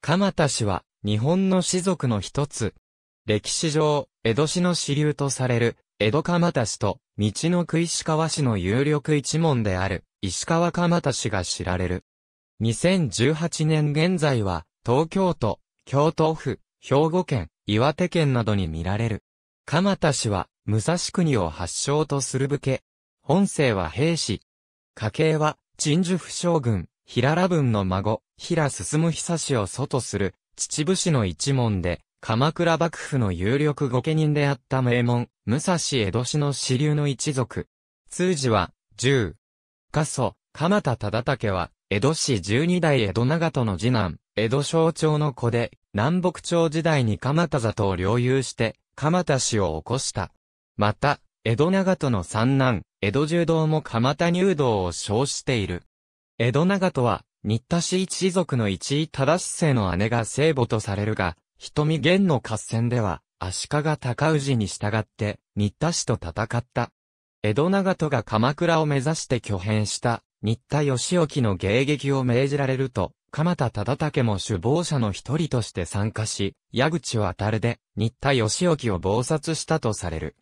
鎌田氏は、日本の士族の一つ。歴史上、江戸市の支流とされる、江戸鎌田氏と、道の区石川市の有力一門である、石川鎌田氏が知られる。2018年現在は、東京都、京都府、兵庫県、岩手県などに見られる。鎌田氏は、武蔵国を発祥とする武家。本姓は兵士。家系は、陳樹府将軍、平良文の孫、平進久を祖とする、秩父市の一門で、鎌倉幕府の有力御家人であった名門、武蔵江戸氏の支流の一族。通詞は、十。加祖、鎌田忠武は、江戸市十二代江戸長門の次男、江戸省庁の子で、南北朝時代に鎌田里を領有して、鎌田氏を起こした。また、江戸長門の三男、江戸柔道も鎌田入道を称している。江戸長門は、新田氏一族の一位忠生の姉が聖母とされるが、瞳玄の合戦では、足利尊氏に従って、新田氏と戦った。江戸長門が鎌倉を目指して挙兵した、新田義興の迎撃を命じられると、鎌田忠武も首謀者の一人として参加し、矢口渡たれで、新田義興を謀殺したとされる。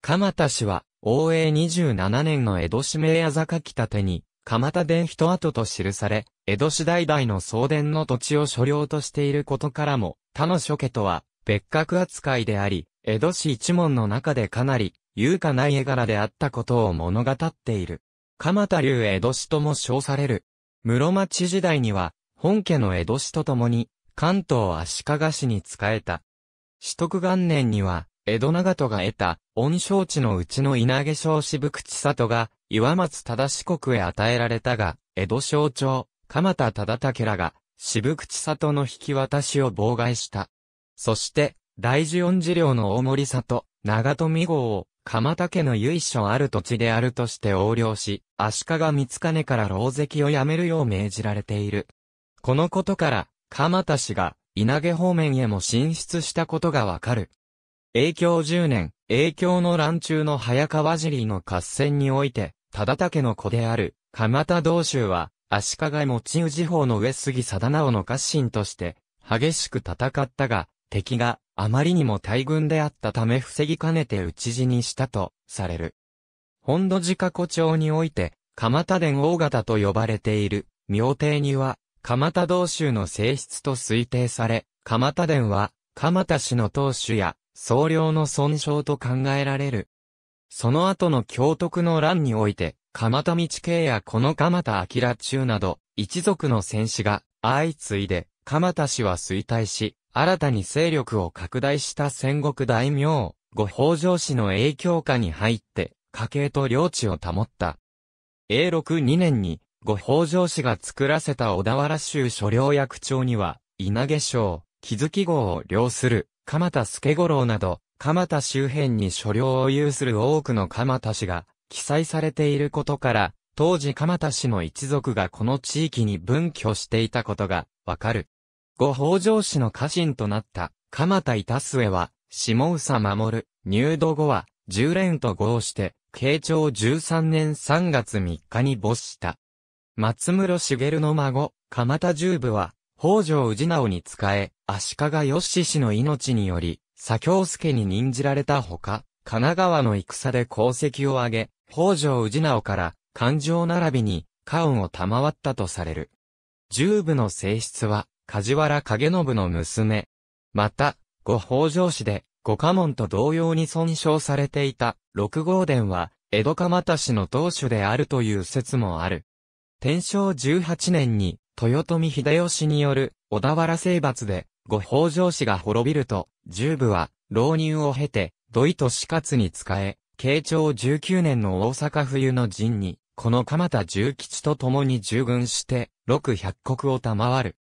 鎌田氏は、応永27年の江戸指名矢坂北手に、蒲田伝人跡と記され、江戸時代々の送電の土地を所領としていることからも、他の諸家とは別格扱いであり、江戸市一門の中でかなり優雅な絵柄であったことを物語っている。蒲田流江戸市とも称される。室町時代には、本家の江戸市と共に、関東足利市に仕えた。取得元年には、江戸長門が得た、恩賞地のうちの稲毛省渋口里が、岩松忠四国へ与えられたが、江戸省庁、鎌田忠武らが、渋口里の引き渡しを妨害した。そして、大事恩寺領の大森里、長富号を、鎌田家の由緒ある土地であるとして横領し、足利光兼から牢石をやめるよう命じられている。このことから、鎌田氏が、稲毛方面へも進出したことがわかる。影響10年、影響の乱中の早川尻の合戦において、忠武の子である、鎌田道州は、足利持ち氏法の上杉貞直の家臣として、激しく戦ったが、敵があまりにも大軍であったため防ぎかねて討ち死にしたとされる。本土寺古町において、鎌田殿大型と呼ばれている、明帝には、鎌田道州の性質と推定され、鎌田殿は、鎌田氏の当主や、総領の損傷と考えられる。その後の教徳の乱において、鎌田道慶やこの鎌田明中など、一族の戦士が相次いで、鎌田氏は衰退し、新たに勢力を拡大した戦国大名、ご北条氏の影響下に入って、家計と領地を保った。永禄2年に、ご北条氏が作らせた小田原州所領役長には、稲毛省、木月号を領する鎌田助五郎など、鎌田周辺に所領を有する多くの鎌田氏が記載されていることから、当時鎌田氏の一族がこの地域に分居していたことがわかる。ご北条氏の家臣となった鎌田板末は、下総守、入道後は、十連と合して、慶長十三年三月三日に没した。松室茂の孫、鎌田十部は、北条氏直に仕え、足利義氏の命により、左京助に任じられたほか、神奈川の戦で功績を挙げ、北条氏直から、感情並びに、家運を賜ったとされる。十部の性質は、梶原景信の娘。また、五北条氏で、五家門と同様に損傷されていた、六号殿は、江戸鎌田氏の当主であるという説もある。天正十八年に、豊臣秀吉による小田原征伐で、ご北条氏が滅びると、十部は、浪人を経て、土井と死活に仕え、慶長19年の大阪冬の陣に、この鎌田重吉と共に従軍して、六百国を賜る。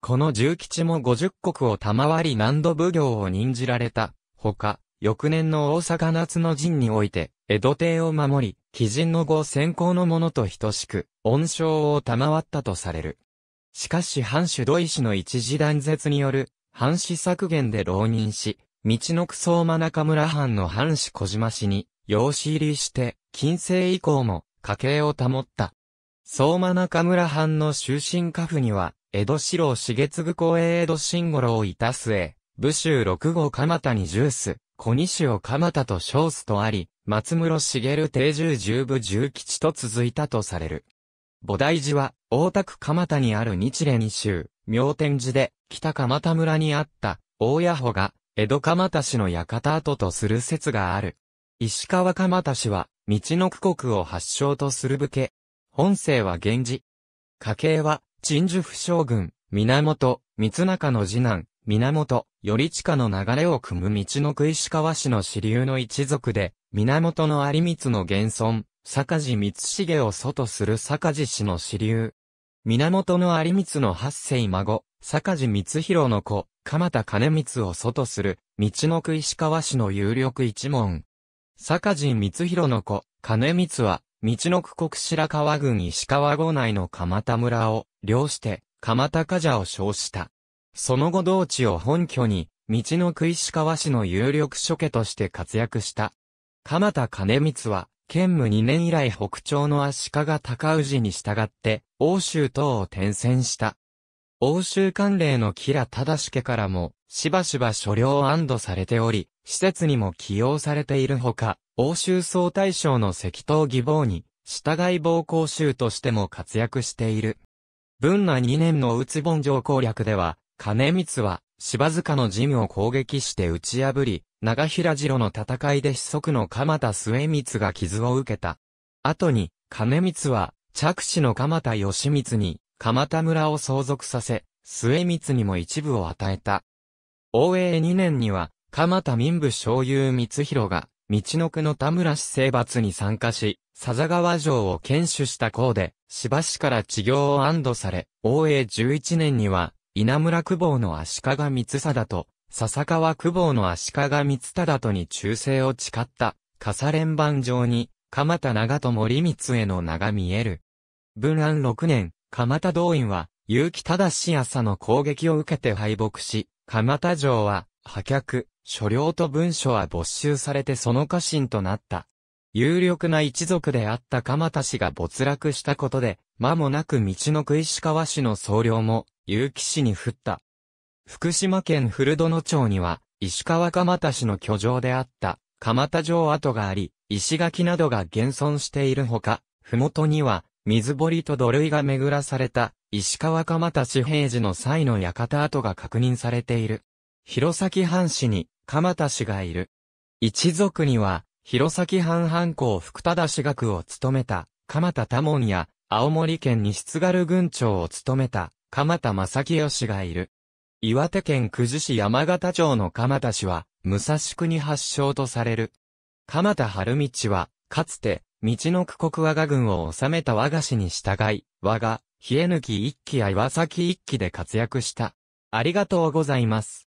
この重吉も五十国を賜り何度奉行を任じられた。ほか、翌年の大阪夏の陣において、江戸帝を守り、鬼人の後先行の者と等しく、恩賞を賜ったとされる。しかし藩主土井氏の一時断絶による、藩士削減で浪人し、道のく相馬中村藩の藩士小島氏に、養子入りして、近世以降も、家計を保った。相馬中村藩の終身家父には、江戸四郎重次公営江戸新五郎をいたす武州六号鎌田にジュース、小西を鎌田と称すとあり、松室茂定住十部十吉と続いたとされる。菩提寺は、大田区蒲田にある日蓮二宗、明天寺で、北蒲田村にあった、大谷穂が、江戸蒲田市の館跡とする説がある。石川蒲田市は、道の区国を発祥とする武家。本姓は源氏。家系は、鎮守府将軍、源、三中の次男、源、頼親の流れを組む道の区石川市の支流の一族で、源の有光の現存、坂地光重を祖とする坂地氏の支流。源の有光の八世孫、坂地光弘の子、鎌田兼光を祖とする、道の区石川市の有力一門。坂地光弘の子、兼光は、道の区国白川郡石川郷内の鎌田村を、領して、鎌田家者を称した。その後同地を本拠に、道の区石川市の有力諸家として活躍した。鎌田兼光は、建武2年以来北朝の足利尊氏に従って、欧州等を転戦した。欧州関連の吉良忠家からも、しばしば所領安堵されており、施設にも起用されているほか、欧州総大将の石頭義望に、従い暴行衆としても活躍している。文那2年の内盆城攻略では、金光は、芝塚のムを攻撃して打ち破り、長平城の戦いで子息の鎌田末光が傷を受けた。後に、金光は、着手の鎌田義光に、鎌田村を相続させ、末光にも一部を与えた。応永2年には、鎌田民部将遊光弘が、道の区の田村市政伐に参加し、笹川城を堅守した功で、芝市から治業を安堵され、応永11年には、稲村久保の足利光貞と、笹川久保の足利光忠とに忠誠を誓った、笠連番上に、鎌田長友利光への名が見える。文安6年、鎌田動員は、結城忠朝の攻撃を受けて敗北し、鎌田城は、破却、所領と文書は没収されてその家臣となった。有力な一族であった鎌田氏が没落したことで、間もなく道の区石川氏の総領も、結城市に降った。福島県古殿町には、石川蒲田市の居城であった、蒲田城跡があり、石垣などが現存しているほか、ふもとには、水堀と土塁が巡らされた、石川蒲田市平時の際の館跡が確認されている。弘前藩市に、蒲田氏がいる。一族には、弘前藩藩校福忠氏学を務めた、蒲田多門や、青森県西津軽郡長を務めた、鎌田正清氏がいる。岩手県久慈市山形町の鎌田氏は、武蔵国発祥とされる。鎌田春道は、かつて、道の区国和賀軍を治めた和賀氏に従い、和賀、冷え抜き一揆や岩崎一揆で活躍した。ありがとうございます。